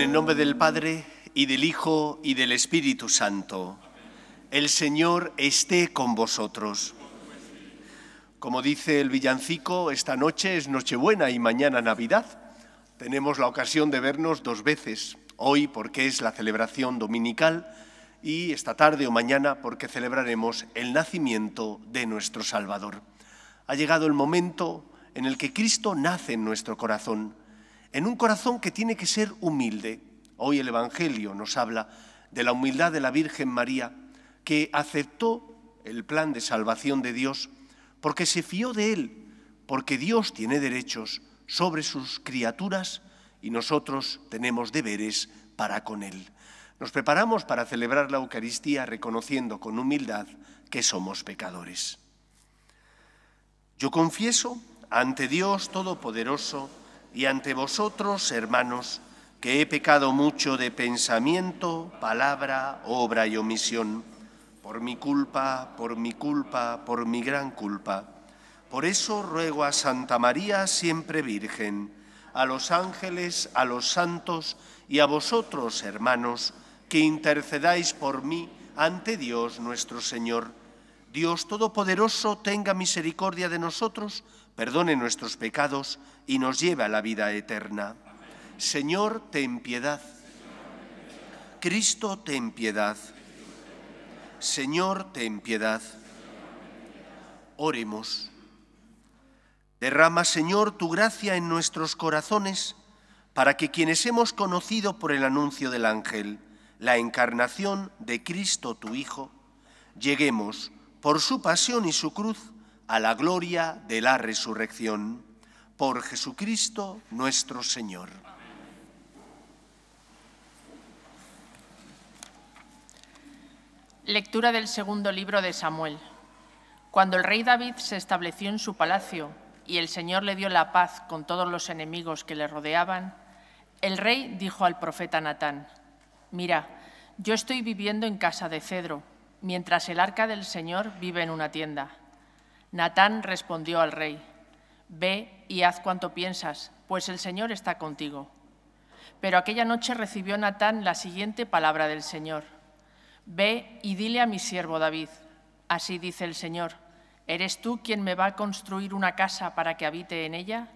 En el nombre del Padre, y del Hijo, y del Espíritu Santo. El Señor esté con vosotros. Como dice el villancico, esta noche es Nochebuena y mañana Navidad. Tenemos la ocasión de vernos dos veces, hoy porque es la celebración dominical y esta tarde o mañana porque celebraremos el nacimiento de nuestro Salvador. Ha llegado el momento en el que Cristo nace en nuestro corazón en un corazón que tiene que ser humilde. Hoy el Evangelio nos habla de la humildad de la Virgen María, que aceptó el plan de salvación de Dios porque se fió de él, porque Dios tiene derechos sobre sus criaturas y nosotros tenemos deberes para con él. Nos preparamos para celebrar la Eucaristía reconociendo con humildad que somos pecadores. Yo confieso ante Dios Todopoderoso, y ante vosotros, hermanos, que he pecado mucho de pensamiento, palabra, obra y omisión, por mi culpa, por mi culpa, por mi gran culpa. Por eso ruego a Santa María, siempre Virgen, a los ángeles, a los santos y a vosotros, hermanos, que intercedáis por mí ante Dios nuestro Señor. Dios Todopoderoso tenga misericordia de nosotros, perdone nuestros pecados y nos lleve a la vida eterna. Señor, ten piedad. Cristo, ten piedad. Señor, ten piedad. Oremos. Derrama, Señor, tu gracia en nuestros corazones, para que quienes hemos conocido por el anuncio del ángel la encarnación de Cristo tu Hijo, lleguemos, por su pasión y su cruz, a la gloria de la resurrección, por Jesucristo nuestro Señor. Lectura del segundo libro de Samuel. Cuando el rey David se estableció en su palacio y el Señor le dio la paz con todos los enemigos que le rodeaban, el rey dijo al profeta Natán, Mira, yo estoy viviendo en casa de cedro, mientras el arca del Señor vive en una tienda. Natán respondió al rey, Ve y haz cuanto piensas, pues el Señor está contigo. Pero aquella noche recibió Natán la siguiente palabra del Señor. Ve y dile a mi siervo David, así dice el Señor, ¿eres tú quien me va a construir una casa para que habite en ella?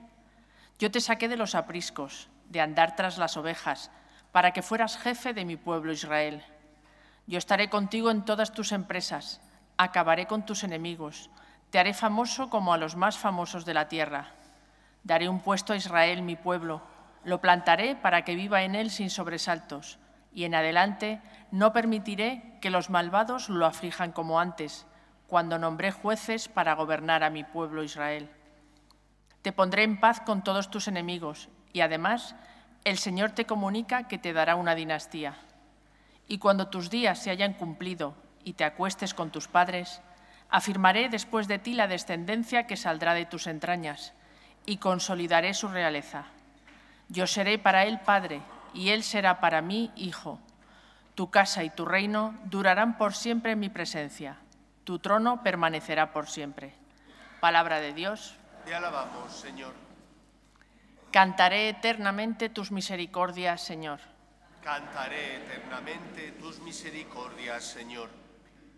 Yo te saqué de los apriscos, de andar tras las ovejas, para que fueras jefe de mi pueblo Israel. Yo estaré contigo en todas tus empresas, acabaré con tus enemigos, te haré famoso como a los más famosos de la tierra. Daré un puesto a Israel, mi pueblo. Lo plantaré para que viva en él sin sobresaltos. Y en adelante no permitiré que los malvados lo aflijan como antes, cuando nombré jueces para gobernar a mi pueblo Israel. Te pondré en paz con todos tus enemigos y además el Señor te comunica que te dará una dinastía. Y cuando tus días se hayan cumplido y te acuestes con tus padres, Afirmaré después de ti la descendencia que saldrá de tus entrañas, y consolidaré su realeza. Yo seré para él padre, y él será para mí hijo. Tu casa y tu reino durarán por siempre en mi presencia. Tu trono permanecerá por siempre. Palabra de Dios. Te alabamos, Señor. Cantaré eternamente tus misericordias, Señor. Cantaré eternamente tus misericordias, Señor.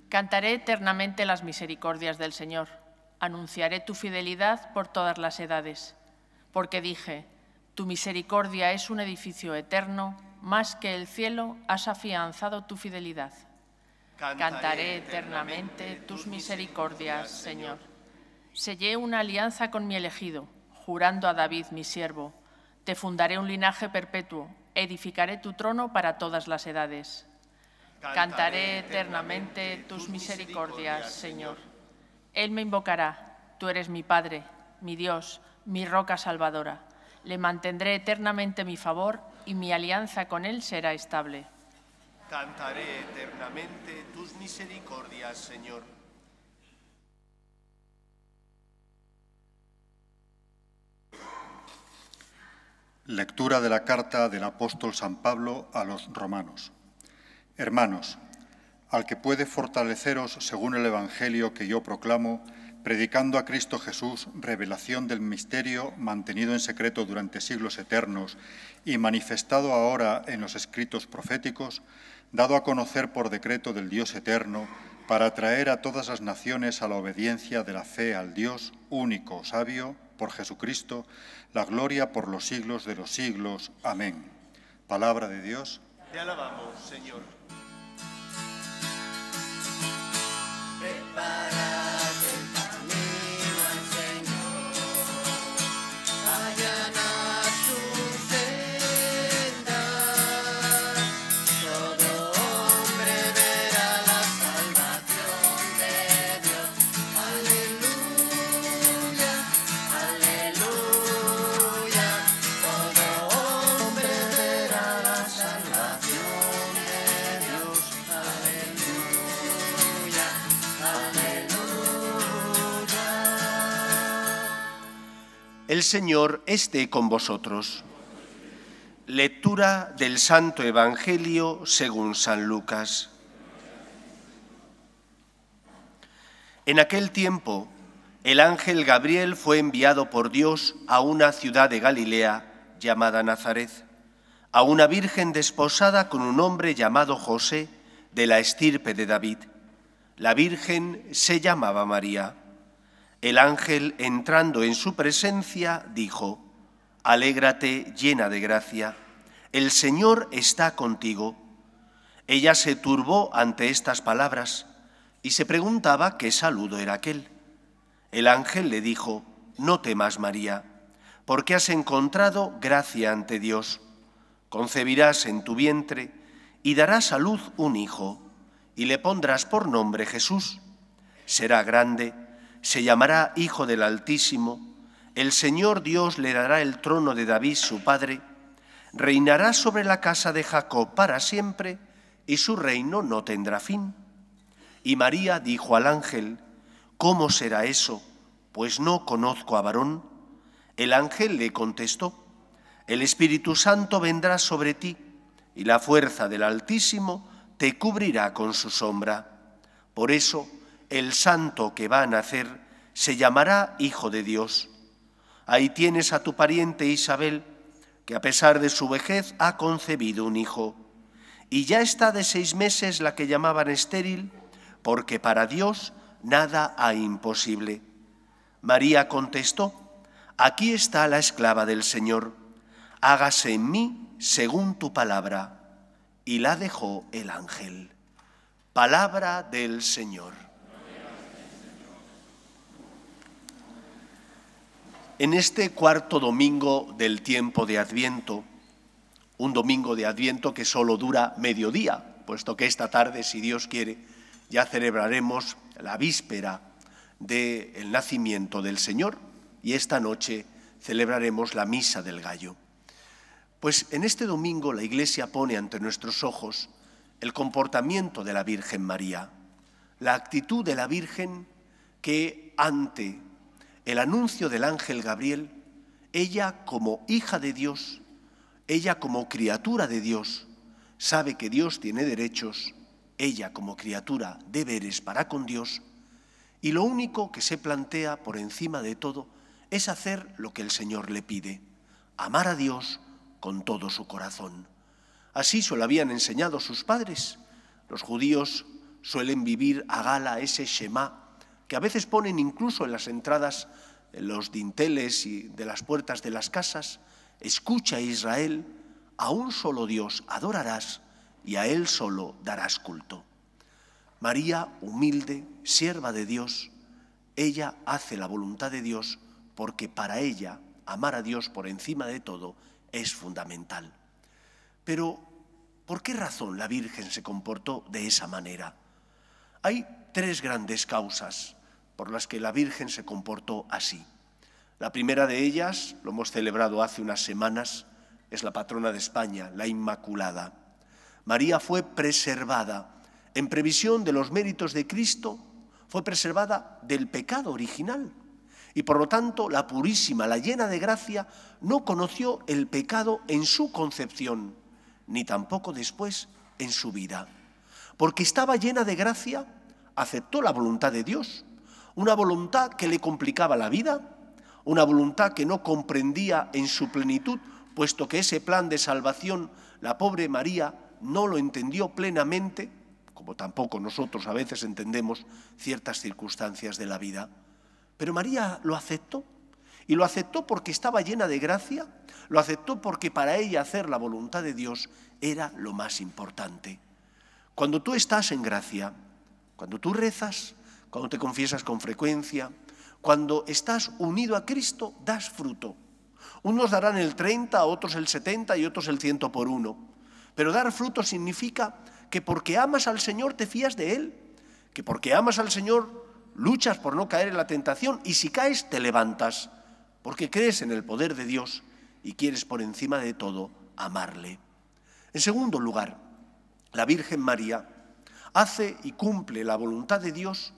Cantaré eternamente las misericordias del Señor. Anunciaré tu fidelidad por todas las edades. Porque dije, tu misericordia es un edificio eterno, más que el cielo has afianzado tu fidelidad. Cantaré eternamente tus misericordias, Señor. Sellé una alianza con mi elegido, jurando a David, mi siervo. Te fundaré un linaje perpetuo, edificaré tu trono para todas las edades. Cantaré eternamente tus misericordias, Señor. Él me invocará, tú eres mi Padre, mi Dios, mi roca salvadora. Le mantendré eternamente mi favor y mi alianza con él será estable. Cantaré eternamente tus misericordias, Señor. Lectura de la carta del apóstol San Pablo a los romanos. Hermanos, al que puede fortaleceros según el Evangelio que yo proclamo, predicando a Cristo Jesús, revelación del misterio mantenido en secreto durante siglos eternos y manifestado ahora en los escritos proféticos, dado a conocer por decreto del Dios eterno, para traer a todas las naciones a la obediencia de la fe al Dios único, sabio, por Jesucristo, la gloria por los siglos de los siglos. Amén. Palabra de Dios. Te alabamos, Señor. El Señor esté con vosotros. Lectura del Santo Evangelio según San Lucas. En aquel tiempo, el ángel Gabriel fue enviado por Dios a una ciudad de Galilea llamada Nazaret, a una virgen desposada con un hombre llamado José, de la estirpe de David. La virgen se llamaba María. El ángel, entrando en su presencia, dijo, Alégrate llena de gracia, el Señor está contigo. Ella se turbó ante estas palabras y se preguntaba qué saludo era aquel. El ángel le dijo, No temas, María, porque has encontrado gracia ante Dios. Concebirás en tu vientre y darás a luz un hijo, y le pondrás por nombre Jesús. Será grande se llamará Hijo del Altísimo, el Señor Dios le dará el trono de David su padre, reinará sobre la casa de Jacob para siempre, y su reino no tendrá fin. Y María dijo al ángel, ¿Cómo será eso? Pues no conozco a varón. El ángel le contestó, El Espíritu Santo vendrá sobre ti, y la fuerza del Altísimo te cubrirá con su sombra. Por eso, el santo que va a nacer se llamará Hijo de Dios. Ahí tienes a tu pariente Isabel, que a pesar de su vejez ha concebido un hijo. Y ya está de seis meses la que llamaban estéril, porque para Dios nada ha imposible. María contestó, Aquí está la esclava del Señor, hágase en mí según tu palabra. Y la dejó el ángel. Palabra del Señor. en este cuarto domingo del tiempo de Adviento, un domingo de Adviento que solo dura mediodía, puesto que esta tarde, si Dios quiere, ya celebraremos la víspera del nacimiento del Señor y esta noche celebraremos la Misa del Gallo. Pues en este domingo la Iglesia pone ante nuestros ojos el comportamiento de la Virgen María, la actitud de la Virgen que ante el anuncio del ángel Gabriel, ella como hija de Dios, ella como criatura de Dios, sabe que Dios tiene derechos, ella como criatura deberes para con Dios, y lo único que se plantea por encima de todo es hacer lo que el Señor le pide, amar a Dios con todo su corazón. Así se lo habían enseñado sus padres. Los judíos suelen vivir a gala ese Shema que a veces ponen incluso en las entradas, en los dinteles y de las puertas de las casas, escucha Israel, a un solo Dios adorarás y a Él solo darás culto. María, humilde, sierva de Dios, ella hace la voluntad de Dios porque para ella amar a Dios por encima de todo es fundamental. Pero, ¿por qué razón la Virgen se comportó de esa manera? Hay tres grandes causas por las que la Virgen se comportó así. La primera de ellas, lo hemos celebrado hace unas semanas, es la patrona de España, la Inmaculada. María fue preservada en previsión de los méritos de Cristo, fue preservada del pecado original. Y por lo tanto, la purísima, la llena de gracia, no conoció el pecado en su concepción, ni tampoco después en su vida. Porque estaba llena de gracia, aceptó la voluntad de Dios, una voluntad que le complicaba la vida, una voluntad que no comprendía en su plenitud, puesto que ese plan de salvación la pobre María no lo entendió plenamente, como tampoco nosotros a veces entendemos ciertas circunstancias de la vida. Pero María lo aceptó, y lo aceptó porque estaba llena de gracia, lo aceptó porque para ella hacer la voluntad de Dios era lo más importante. Cuando tú estás en gracia, cuando tú rezas, cuando te confiesas con frecuencia, cuando estás unido a Cristo, das fruto. Unos darán el 30, otros el 70 y otros el 100 por uno. Pero dar fruto significa que porque amas al Señor te fías de Él, que porque amas al Señor luchas por no caer en la tentación y si caes te levantas, porque crees en el poder de Dios y quieres por encima de todo amarle. En segundo lugar, la Virgen María hace y cumple la voluntad de Dios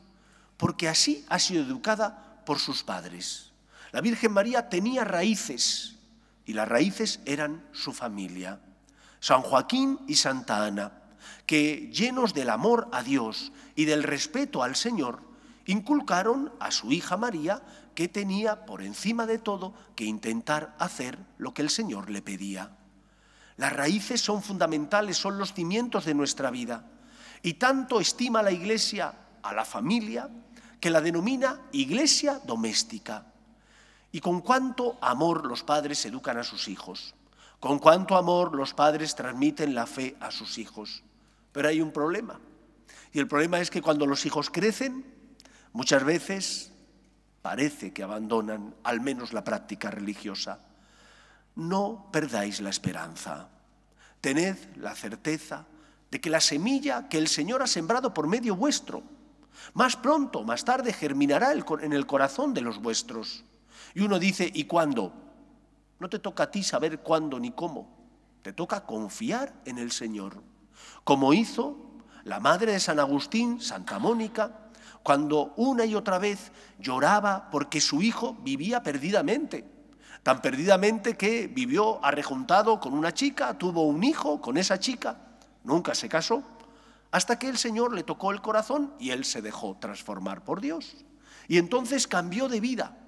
porque así ha sido educada por sus padres. La Virgen María tenía raíces y las raíces eran su familia. San Joaquín y Santa Ana, que llenos del amor a Dios y del respeto al Señor, inculcaron a su hija María que tenía por encima de todo que intentar hacer lo que el Señor le pedía. Las raíces son fundamentales, son los cimientos de nuestra vida. Y tanto estima la Iglesia a la familia que la denomina Iglesia doméstica. Y con cuánto amor los padres educan a sus hijos, con cuánto amor los padres transmiten la fe a sus hijos. Pero hay un problema. Y el problema es que cuando los hijos crecen, muchas veces parece que abandonan al menos la práctica religiosa. No perdáis la esperanza. Tened la certeza de que la semilla que el Señor ha sembrado por medio vuestro, más pronto, más tarde, germinará en el corazón de los vuestros. Y uno dice, ¿y cuándo? No te toca a ti saber cuándo ni cómo, te toca confiar en el Señor, como hizo la madre de San Agustín, Santa Mónica, cuando una y otra vez lloraba porque su hijo vivía perdidamente tan perdidamente que vivió arrejuntado con una chica, tuvo un hijo con esa chica, nunca se casó, hasta que el Señor le tocó el corazón y él se dejó transformar por Dios. Y entonces cambió de vida.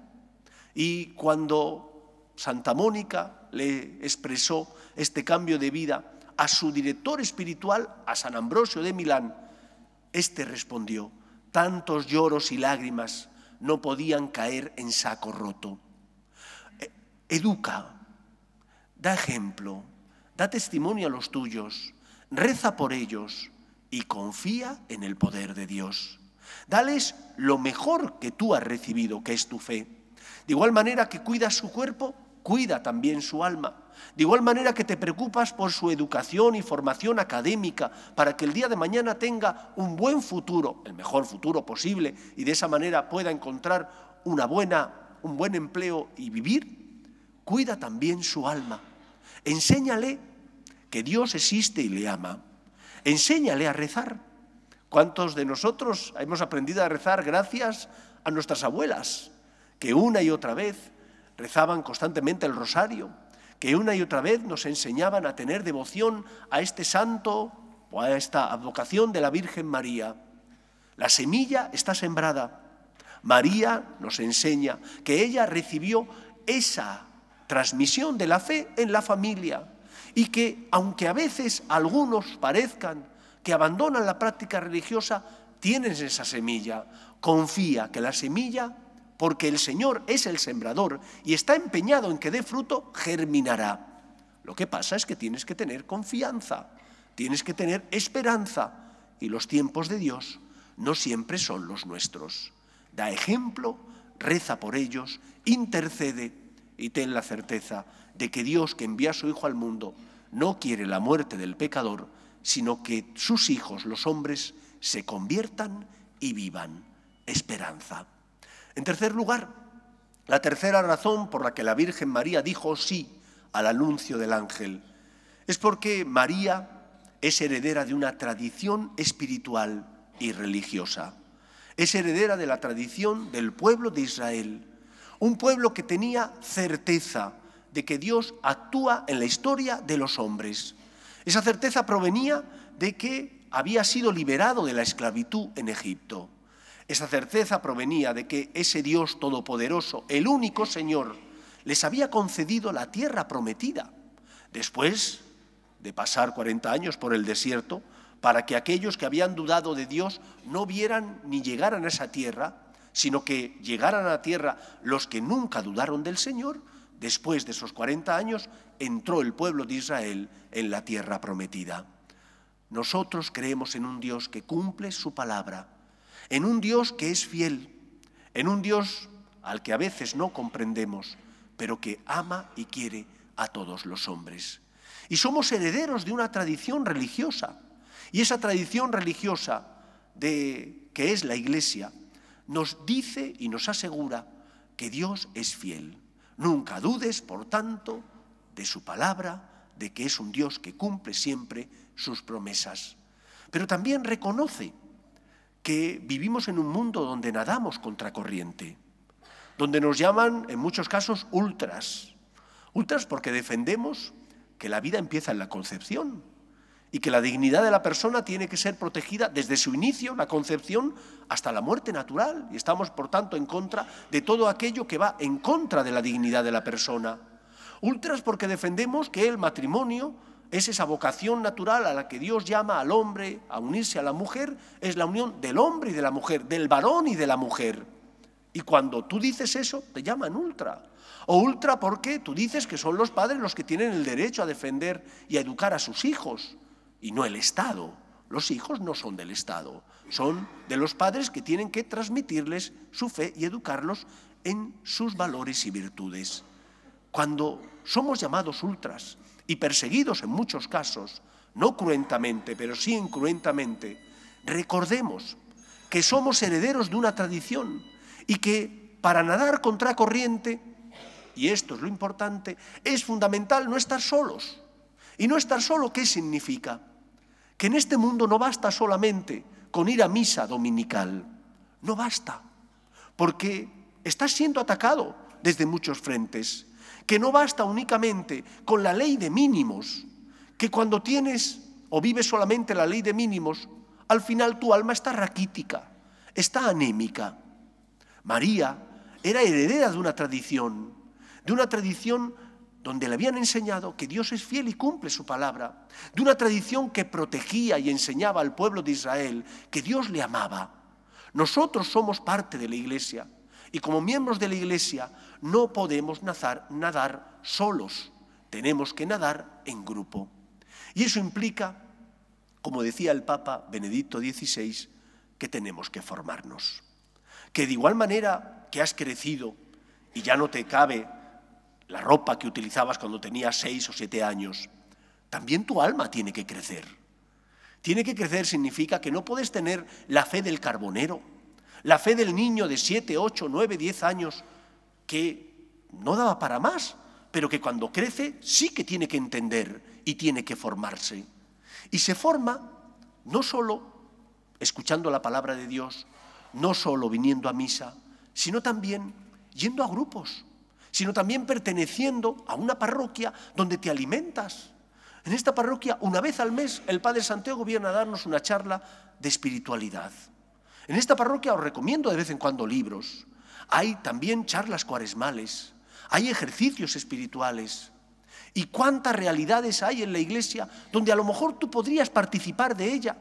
Y cuando Santa Mónica le expresó este cambio de vida a su director espiritual, a San Ambrosio de Milán, este respondió, tantos lloros y lágrimas no podían caer en saco roto. E, educa, da ejemplo, da testimonio a los tuyos, reza por ellos y confía en el poder de Dios. Dales lo mejor que tú has recibido, que es tu fe. De igual manera que cuidas su cuerpo, cuida también su alma. De igual manera que te preocupas por su educación y formación académica para que el día de mañana tenga un buen futuro, el mejor futuro posible, y de esa manera pueda encontrar una buena, un buen empleo y vivir, cuida también su alma. Enséñale que Dios existe y le ama, enséñale a rezar. ¿Cuántos de nosotros hemos aprendido a rezar gracias a nuestras abuelas, que una y otra vez rezaban constantemente el rosario, que una y otra vez nos enseñaban a tener devoción a este santo o a esta advocación de la Virgen María? La semilla está sembrada. María nos enseña que ella recibió esa transmisión de la fe en la familia y que, aunque a veces algunos parezcan que abandonan la práctica religiosa, tienes esa semilla. Confía que la semilla, porque el Señor es el sembrador y está empeñado en que dé fruto, germinará. Lo que pasa es que tienes que tener confianza, tienes que tener esperanza y los tiempos de Dios no siempre son los nuestros. Da ejemplo, reza por ellos, intercede y ten la certeza de que Dios, que envía a su Hijo al mundo, no quiere la muerte del pecador, sino que sus hijos, los hombres, se conviertan y vivan esperanza. En tercer lugar, la tercera razón por la que la Virgen María dijo sí al anuncio del ángel es porque María es heredera de una tradición espiritual y religiosa. Es heredera de la tradición del pueblo de Israel, un pueblo que tenía certeza de que Dios actúa en la historia de los hombres. Esa certeza provenía de que había sido liberado de la esclavitud en Egipto. Esa certeza provenía de que ese Dios todopoderoso, el único Señor, les había concedido la tierra prometida, después de pasar 40 años por el desierto, para que aquellos que habían dudado de Dios no vieran ni llegaran a esa tierra, sino que llegaran a la tierra los que nunca dudaron del Señor Después de esos 40 años entró el pueblo de Israel en la tierra prometida. Nosotros creemos en un Dios que cumple su palabra, en un Dios que es fiel, en un Dios al que a veces no comprendemos, pero que ama y quiere a todos los hombres. Y somos herederos de una tradición religiosa. Y esa tradición religiosa de que es la Iglesia nos dice y nos asegura que Dios es fiel. Nunca dudes, por tanto, de su palabra, de que es un Dios que cumple siempre sus promesas. Pero también reconoce que vivimos en un mundo donde nadamos contracorriente, donde nos llaman en muchos casos ultras. Ultras porque defendemos que la vida empieza en la concepción, y que la dignidad de la persona tiene que ser protegida desde su inicio, la concepción, hasta la muerte natural. Y estamos, por tanto, en contra de todo aquello que va en contra de la dignidad de la persona. Ultras porque defendemos que el matrimonio es esa vocación natural a la que Dios llama al hombre a unirse a la mujer, es la unión del hombre y de la mujer, del varón y de la mujer. Y cuando tú dices eso, te llaman ultra. O ultra porque tú dices que son los padres los que tienen el derecho a defender y a educar a sus hijos y no el Estado. Los hijos no son del Estado, son de los padres que tienen que transmitirles su fe y educarlos en sus valores y virtudes. Cuando somos llamados ultras y perseguidos en muchos casos, no cruentamente, pero sí incruentamente, recordemos que somos herederos de una tradición y que para nadar contra corriente, y esto es lo importante, es fundamental no estar solos. ¿Y no estar solo qué significa? que en este mundo no basta solamente con ir a misa dominical, no basta, porque estás siendo atacado desde muchos frentes, que no basta únicamente con la ley de mínimos, que cuando tienes o vives solamente la ley de mínimos, al final tu alma está raquítica, está anémica. María era heredera de una tradición, de una tradición donde le habían enseñado que Dios es fiel y cumple su palabra, de una tradición que protegía y enseñaba al pueblo de Israel que Dios le amaba. Nosotros somos parte de la iglesia y como miembros de la iglesia no podemos nadar, nadar solos, tenemos que nadar en grupo. Y eso implica, como decía el Papa Benedicto XVI, que tenemos que formarnos. Que de igual manera que has crecido y ya no te cabe la ropa que utilizabas cuando tenías seis o siete años. También tu alma tiene que crecer. Tiene que crecer significa que no puedes tener la fe del carbonero, la fe del niño de siete, ocho, nueve, diez años, que no daba para más, pero que cuando crece sí que tiene que entender y tiene que formarse. Y se forma no solo escuchando la palabra de Dios, no solo viniendo a misa, sino también yendo a grupos, sino también perteneciendo a una parroquia donde te alimentas. En esta parroquia, una vez al mes, el Padre Santiago viene a darnos una charla de espiritualidad. En esta parroquia os recomiendo de vez en cuando libros. Hay también charlas cuaresmales, hay ejercicios espirituales. ¿Y cuántas realidades hay en la iglesia donde a lo mejor tú podrías participar de ella,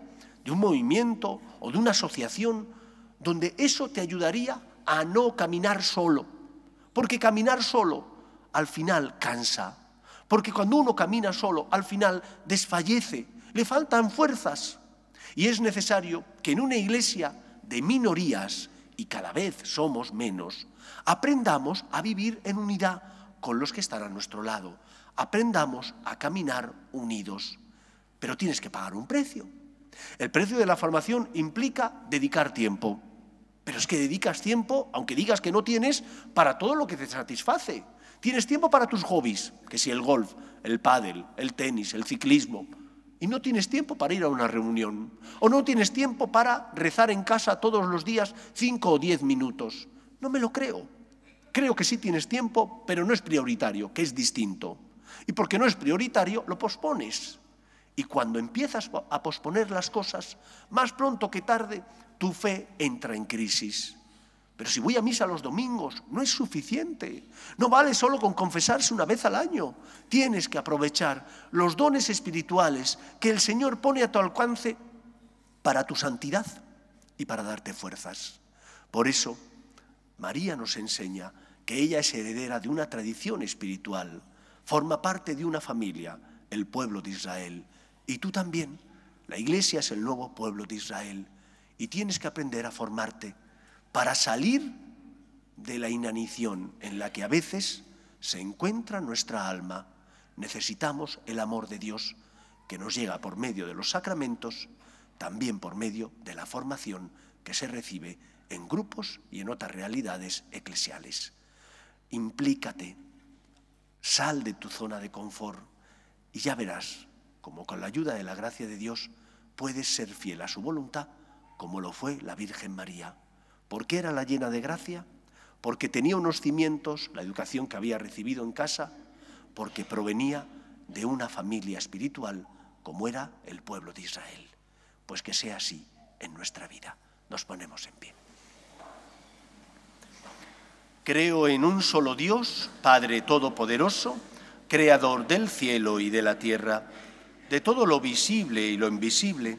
de un movimiento o de una asociación, donde eso te ayudaría a no caminar solo? Porque caminar solo al final cansa. Porque cuando uno camina solo al final desfallece, le faltan fuerzas. Y es necesario que en una iglesia de minorías, y cada vez somos menos, aprendamos a vivir en unidad con los que están a nuestro lado. Aprendamos a caminar unidos. Pero tienes que pagar un precio. El precio de la formación implica dedicar tiempo. Pero es que dedicas tiempo, aunque digas que no tienes, para todo lo que te satisface. Tienes tiempo para tus hobbies, que si el golf, el pádel, el tenis, el ciclismo. Y no tienes tiempo para ir a una reunión. O no tienes tiempo para rezar en casa todos los días cinco o diez minutos. No me lo creo. Creo que sí tienes tiempo, pero no es prioritario, que es distinto. Y porque no es prioritario, lo pospones. Y cuando empiezas a posponer las cosas, más pronto que tarde, tu fe entra en crisis. Pero si voy a misa los domingos, no es suficiente. No vale solo con confesarse una vez al año. Tienes que aprovechar los dones espirituales que el Señor pone a tu alcance para tu santidad y para darte fuerzas. Por eso, María nos enseña que ella es heredera de una tradición espiritual, forma parte de una familia, el pueblo de Israel. Y tú también. La iglesia es el nuevo pueblo de Israel. Y tienes que aprender a formarte para salir de la inanición en la que a veces se encuentra nuestra alma. Necesitamos el amor de Dios que nos llega por medio de los sacramentos, también por medio de la formación que se recibe en grupos y en otras realidades eclesiales. Implícate, sal de tu zona de confort y ya verás como con la ayuda de la gracia de Dios puedes ser fiel a su voluntad como lo fue la Virgen María. porque era la llena de gracia? Porque tenía unos cimientos, la educación que había recibido en casa, porque provenía de una familia espiritual como era el pueblo de Israel. Pues que sea así en nuestra vida. Nos ponemos en pie. Creo en un solo Dios, Padre Todopoderoso, Creador del cielo y de la tierra, de todo lo visible y lo invisible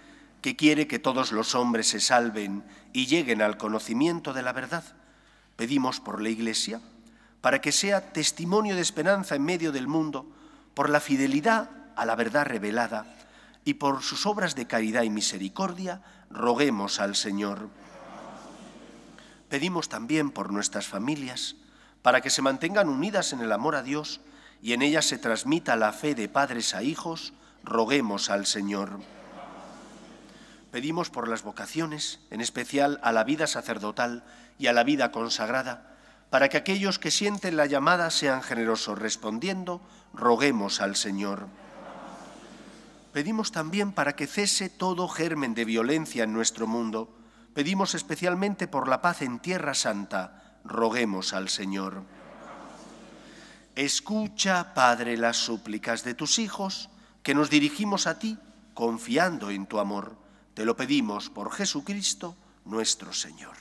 que quiere que todos los hombres se salven y lleguen al conocimiento de la verdad. Pedimos por la Iglesia, para que sea testimonio de esperanza en medio del mundo, por la fidelidad a la verdad revelada y por sus obras de caridad y misericordia, roguemos al Señor. Pedimos también por nuestras familias, para que se mantengan unidas en el amor a Dios y en ellas se transmita la fe de padres a hijos, roguemos al Señor. Pedimos por las vocaciones, en especial a la vida sacerdotal y a la vida consagrada, para que aquellos que sienten la llamada sean generosos. Respondiendo, roguemos al Señor. Pedimos también para que cese todo germen de violencia en nuestro mundo. Pedimos especialmente por la paz en Tierra Santa. Roguemos al Señor. Escucha, Padre, las súplicas de tus hijos, que nos dirigimos a ti confiando en tu amor. Te lo pedimos por Jesucristo nuestro Señor.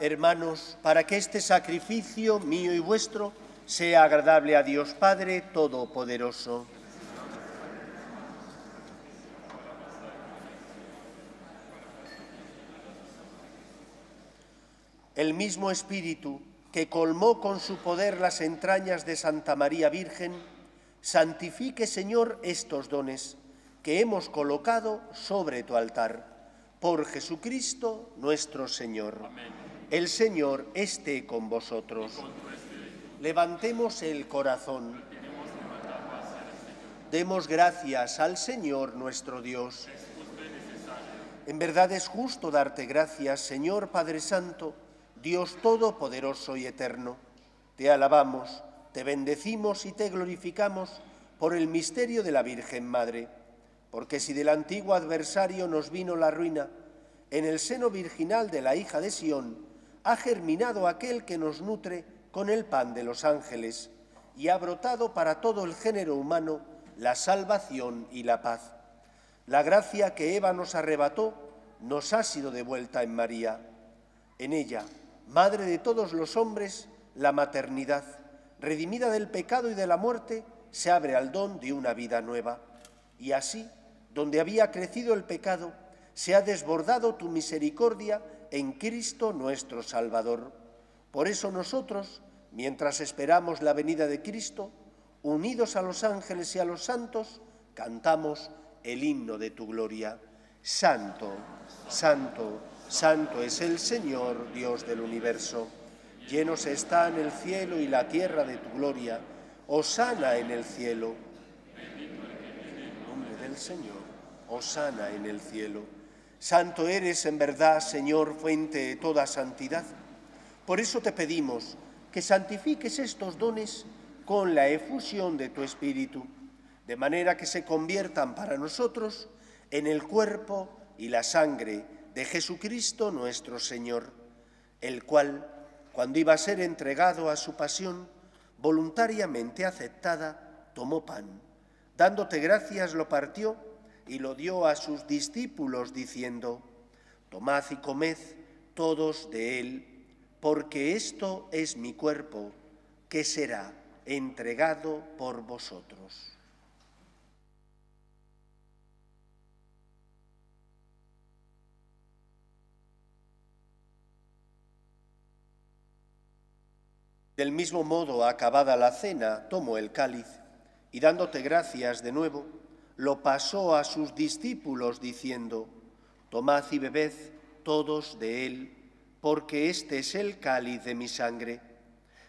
hermanos, para que este sacrificio mío y vuestro sea agradable a Dios Padre Todopoderoso. El mismo Espíritu que colmó con su poder las entrañas de Santa María Virgen, santifique, Señor, estos dones que hemos colocado sobre tu altar. Por Jesucristo nuestro Señor. Amén. El Señor esté con vosotros. Levantemos el corazón. Demos gracias al Señor nuestro Dios. En verdad es justo darte gracias, Señor Padre Santo, Dios Todopoderoso y Eterno. Te alabamos, te bendecimos y te glorificamos por el misterio de la Virgen Madre. Porque si del antiguo adversario nos vino la ruina, en el seno virginal de la hija de Sión, ha germinado aquel que nos nutre con el pan de los ángeles y ha brotado para todo el género humano la salvación y la paz. La gracia que Eva nos arrebató nos ha sido devuelta en María. En ella, madre de todos los hombres, la maternidad, redimida del pecado y de la muerte, se abre al don de una vida nueva. Y así, donde había crecido el pecado, se ha desbordado tu misericordia en Cristo nuestro Salvador. Por eso nosotros, mientras esperamos la venida de Cristo, unidos a los ángeles y a los santos, cantamos el himno de tu gloria. Santo, santo, santo es el Señor, Dios del universo. Llenos en el cielo y la tierra de tu gloria. Osana en el cielo. En nombre del Señor, Osana en el cielo. Santo eres en verdad, Señor, fuente de toda santidad. Por eso te pedimos que santifiques estos dones con la efusión de tu Espíritu, de manera que se conviertan para nosotros en el cuerpo y la sangre de Jesucristo nuestro Señor, el cual, cuando iba a ser entregado a su pasión, voluntariamente aceptada, tomó pan. Dándote gracias lo partió y lo dio a sus discípulos diciendo, Tomad y comed todos de él, porque esto es mi cuerpo, que será entregado por vosotros. Del mismo modo, acabada la cena, tomó el cáliz y dándote gracias de nuevo, lo pasó a sus discípulos diciendo, Tomad y bebed todos de él, porque este es el cáliz de mi sangre,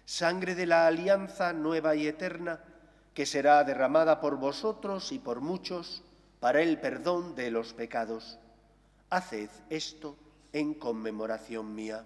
sangre de la alianza nueva y eterna, que será derramada por vosotros y por muchos para el perdón de los pecados. Haced esto en conmemoración mía.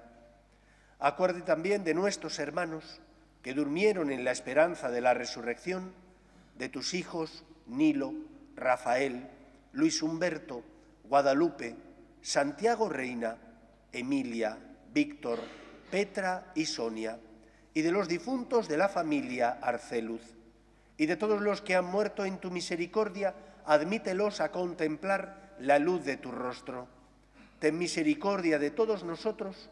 Acuerde también de nuestros hermanos que durmieron en la esperanza de la resurrección, de tus hijos Nilo, Rafael, Luis Humberto, Guadalupe, Santiago Reina, Emilia, Víctor, Petra y Sonia, y de los difuntos de la familia Arceluz, y de todos los que han muerto en tu misericordia, admítelos a contemplar la luz de tu rostro. Ten misericordia de todos nosotros,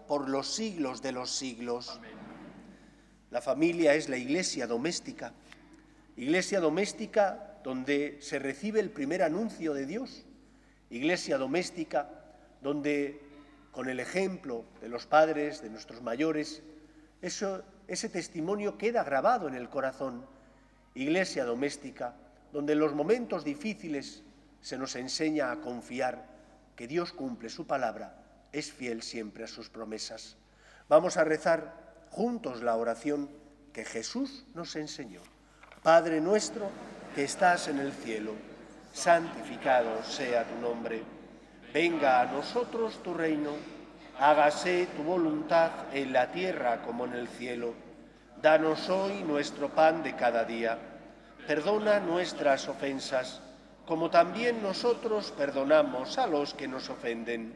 por los siglos de los siglos. La familia es la iglesia doméstica, iglesia doméstica donde se recibe el primer anuncio de Dios, iglesia doméstica donde con el ejemplo de los padres, de nuestros mayores, ese testimonio queda grabado en el corazón, iglesia doméstica donde en los momentos difíciles se nos enseña a confiar que Dios cumple su palabra es fiel siempre a sus promesas. Vamos a rezar juntos la oración que Jesús nos enseñó. Padre nuestro que estás en el cielo, santificado sea tu nombre. Venga a nosotros tu reino, hágase tu voluntad en la tierra como en el cielo. Danos hoy nuestro pan de cada día. Perdona nuestras ofensas, como también nosotros perdonamos a los que nos ofenden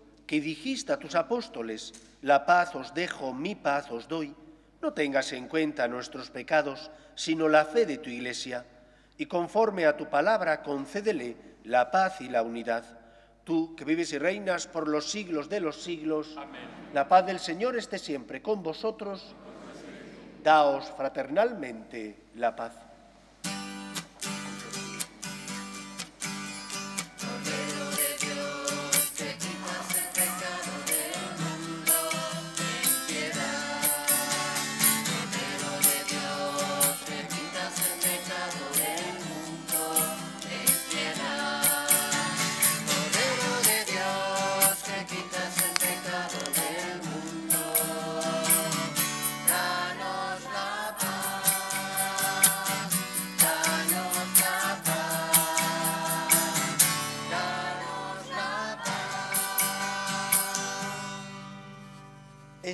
que dijiste a tus apóstoles, la paz os dejo, mi paz os doy, no tengas en cuenta nuestros pecados, sino la fe de tu Iglesia, y conforme a tu palabra concédele la paz y la unidad. Tú, que vives y reinas por los siglos de los siglos, la paz del Señor esté siempre con vosotros. Daos fraternalmente la paz.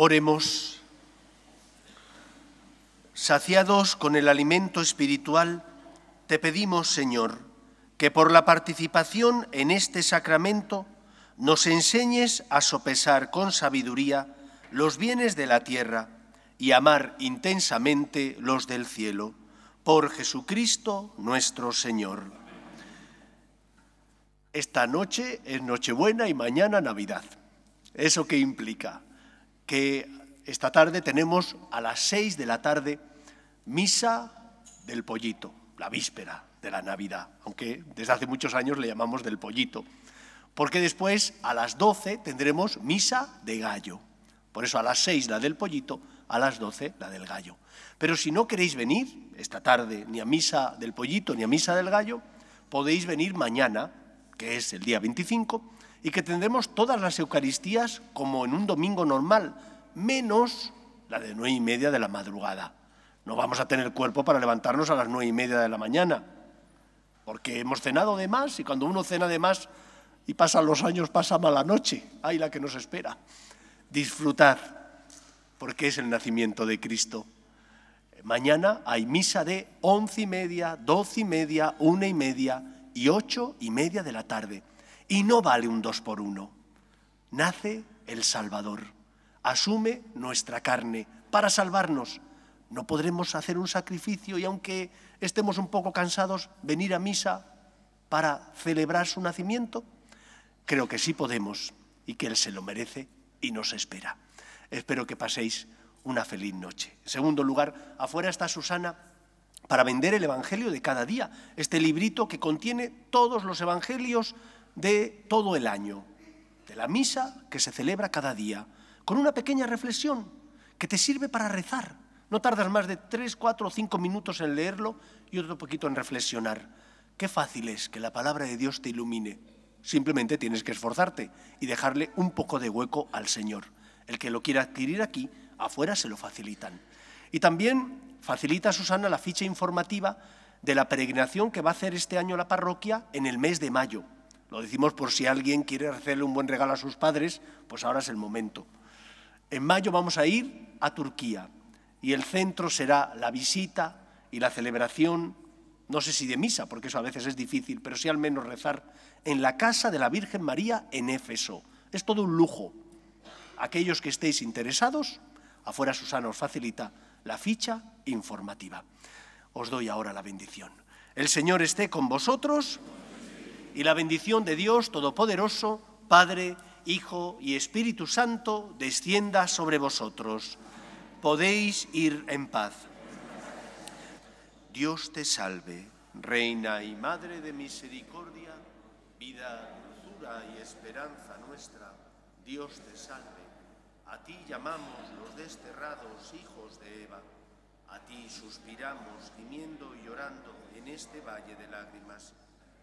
Oremos, saciados con el alimento espiritual, te pedimos, Señor, que por la participación en este sacramento nos enseñes a sopesar con sabiduría los bienes de la tierra y amar intensamente los del cielo. Por Jesucristo nuestro Señor. Esta noche es Nochebuena y mañana Navidad. ¿Eso qué implica? que esta tarde tenemos a las seis de la tarde misa del pollito, la víspera de la Navidad, aunque desde hace muchos años le llamamos del pollito, porque después a las doce tendremos misa de gallo. Por eso a las seis la del pollito, a las doce la del gallo. Pero si no queréis venir esta tarde ni a misa del pollito ni a misa del gallo, podéis venir mañana, que es el día 25, y que tendremos todas las Eucaristías como en un domingo normal, menos la de nueve y media de la madrugada. No vamos a tener cuerpo para levantarnos a las nueve y media de la mañana, porque hemos cenado de más y cuando uno cena de más y pasan los años pasa mala noche, Hay la que nos espera. Disfrutar, porque es el nacimiento de Cristo. Mañana hay misa de once y media, doce y media, una y media y ocho y media de la tarde. Y no vale un dos por uno. Nace el Salvador, asume nuestra carne para salvarnos. No podremos hacer un sacrificio y aunque estemos un poco cansados, venir a misa para celebrar su nacimiento. Creo que sí podemos y que Él se lo merece y nos espera. Espero que paséis una feliz noche. En segundo lugar, afuera está Susana para vender el Evangelio de cada día, este librito que contiene todos los Evangelios de todo el año, de la misa que se celebra cada día, con una pequeña reflexión que te sirve para rezar. No tardas más de tres, cuatro o cinco minutos en leerlo y otro poquito en reflexionar. Qué fácil es que la palabra de Dios te ilumine. Simplemente tienes que esforzarte y dejarle un poco de hueco al Señor. El que lo quiera adquirir aquí, afuera se lo facilitan. Y también facilita Susana la ficha informativa de la peregrinación que va a hacer este año la parroquia en el mes de mayo. Lo decimos por si alguien quiere hacerle un buen regalo a sus padres, pues ahora es el momento. En mayo vamos a ir a Turquía y el centro será la visita y la celebración, no sé si de misa, porque eso a veces es difícil, pero sí al menos rezar, en la casa de la Virgen María en Éfeso. Es todo un lujo. Aquellos que estéis interesados, afuera Susana os facilita la ficha informativa. Os doy ahora la bendición. El Señor esté con vosotros y la bendición de Dios Todopoderoso, Padre, Hijo y Espíritu Santo, descienda sobre vosotros. Podéis ir en paz. Dios te salve, Reina y Madre de Misericordia, vida, dulzura y esperanza nuestra. Dios te salve. A ti llamamos los desterrados hijos de Eva. A ti suspiramos, gimiendo y llorando en este valle de lágrimas.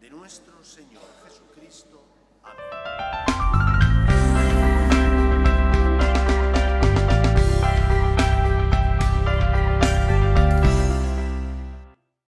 de nuestro Señor Jesucristo. Amén.